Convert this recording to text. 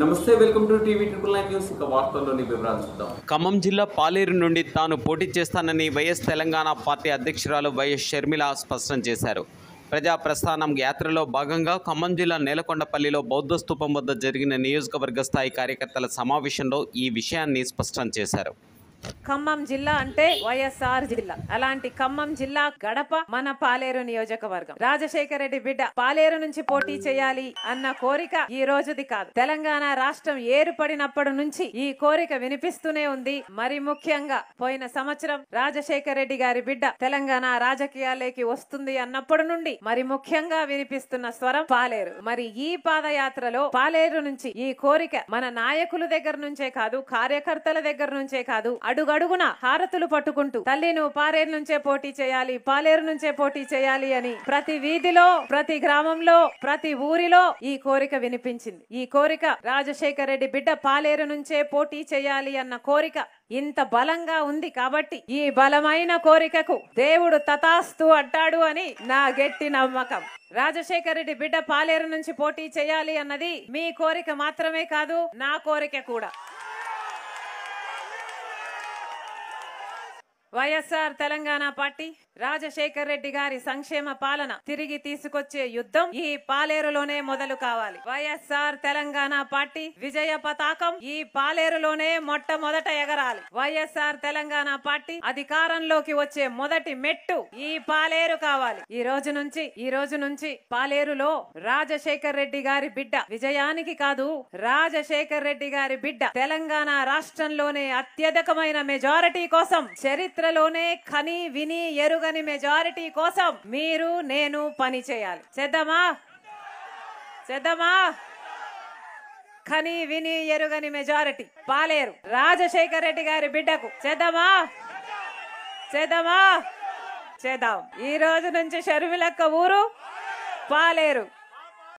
నమస్తే welcome TV Khammam జిల్లా పాలేరు నుండి తాను పోటీ చేస్తానని వైఎస్ తెలంగాణ పార్టీ అధ్యక్షురాలు వైఎస్ షర్మిల స్పష్టం చేశారు ప్రజా ప్రస్థానం యాత్రలో భాగంగా ఖమ్మం జిల్లా నేలకొండపల్లిలో బౌద్ధ స్థూపం వద్ద జరిగిన నియోజకవర్గ స్థాయి కార్యకర్తల సమావేశంలో ఈ విషయాన్ని స్పష్టం చేశారు ఖమ్మం జిల్లా అంటే వైఎస్ఆర్ జిల్లా అలాంటి ఖమ్మం జిల్లా గడప మన పాలేరు నియోజకవర్గం రాజశేఖర రెడ్డి బిడ్డ పాలేరు నుంచి పోటీ చేయాలి అన్న కోరిక ఈ రోజుది కాదు తెలంగాణ రాష్ట్రం ఏర్పడినప్పటి నుంచి ఈ కోరిక వినిపిస్తూనే ఉంది మరి ముఖ్యంగా పోయిన సంవత్సరం రాజశేఖర రెడ్డి గారి బిడ్డ తెలంగాణ రాజకీయాలకి వస్తుంది అన్నప్పటి నుండి మరి ముఖ్యంగా వినిపిస్తున్న స్వరం పాలేరు మరి ఈ పాదయాత్రలో పాలేరు నుంచి ఈ కోరిక మన నాయకుల దగ్గర నుంచే కాదు కార్యకర్తల దగ్గర నుంచే కాదు అడుగడుగున హారతులు పట్టుకుంటూ తల్లి నువ్వు పాలేరు నుంచే పోటీ చేయాలి పాలేరు నుంచే పోటీ చేయాలి అని ప్రతి వీధిలో ప్రతి గ్రామంలో ప్రతి ఊరిలో ఈ కోరిక వినిపించింది ఈ కోరిక రాజశేఖర రెడ్డి బిడ్డ పాలేరు నుంచే పోటీ చేయాలి అన్న కోరిక ఇంత బలంగా ఉంది కాబట్టి ఈ బలమైన కోరికకు దేవుడు తతాస్తు అడ్డాడు అని నా గట్టి నమ్మకం రాజశేఖర రెడ్డి బిడ్డ పాలేరు నుంచి పోటీ చేయాలి అన్నది మీ కోరిక మాత్రమే కాదు నా కోరిక కూడా వైఎస్ఆర్ తెలంగాణ పార్టీ రాజశేఖర్ రెడ్డి గారి సంక్షేమ పాలన తిరిగి తీసుకొచ్చే యుద్ధం ఈ పాలేరులోనే మొదలు కావాలి వైఎస్ఆర్ తెలంగాణ పార్టీ విజయ పతాకం ఈ పాలేరులోనే మొట్టమొదట ఎగరాలి వైఎస్ఆర్ తెలంగాణ పార్టీ అధికారంలోకి వచ్చే మొదటి మెట్టు ఈ పాలేరు కావాలి ఈ రోజు నుంచి ఈ రోజు నుంచి పాలేరులో రాజశేఖర్ రెడ్డి గారి బిడ్డ విజయానికి కాదు రాజశేఖర్ రెడ్డి గారి బిడ్డ తెలంగాణ రాష్ట్రంలోనే అత్యధికమైన మెజారిటీ కోసం చరిత్రలోనే కని విని ఎరుగ రాని మెజారిటీ కోసం మీరు నేను పని చేయాలి చేద్దామా చేద్దామా కని విని ఎరుగని మెజారిటీ పాలేరు రాజశేఖర్ రెడ్డి గారి బిడ్డకు చేద్దామా చేద్దామా చేద్దాం ఈ రోజు నుంచి షర్మిలక్క ఊరు పాలేరు